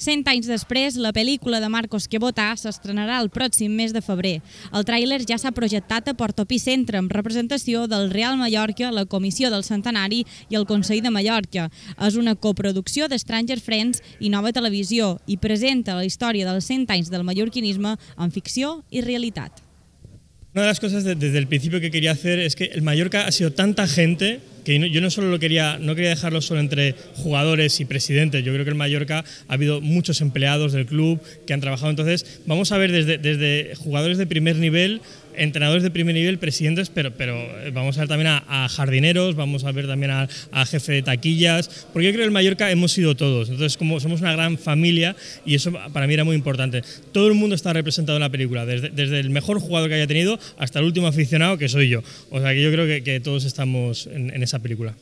Cent anys després, la pel·lícula de Marcos Quebotà s'estrenarà el pròxim mes de febrer. El tràiler ja s'ha projectat a Portopí Centre amb representació del Real Mallorca, la Comissió del Centenari i el Consell de Mallorca. És una coproducció de Friends i Nova Televisió i presenta la història dels 100 anys del mallorquinisme en ficció i realitat. Una de las cosas de, desde el principio que quería hacer es que el Mallorca ha sido tanta gente que yo no solo lo quería, no quería dejarlo solo entre jugadores y presidentes, yo creo que en Mallorca ha habido muchos empleados del club que han trabajado, entonces vamos a ver desde, desde jugadores de primer nivel entrenadores de primer nivel, presidentes, pero, pero eh, vamos a ver también a, jardineros, vamos a ver también a, jefe de taquillas, porque yo creo que en Mallorca hemos sido todos, entonces como somos una gran familia y eso para mí era muy importante. Todo el mundo está representado en la película, desde, el mejor jugador que haya tenido hasta el último aficionado que soy yo, o sea que yo creo que, todos estamos en esa película.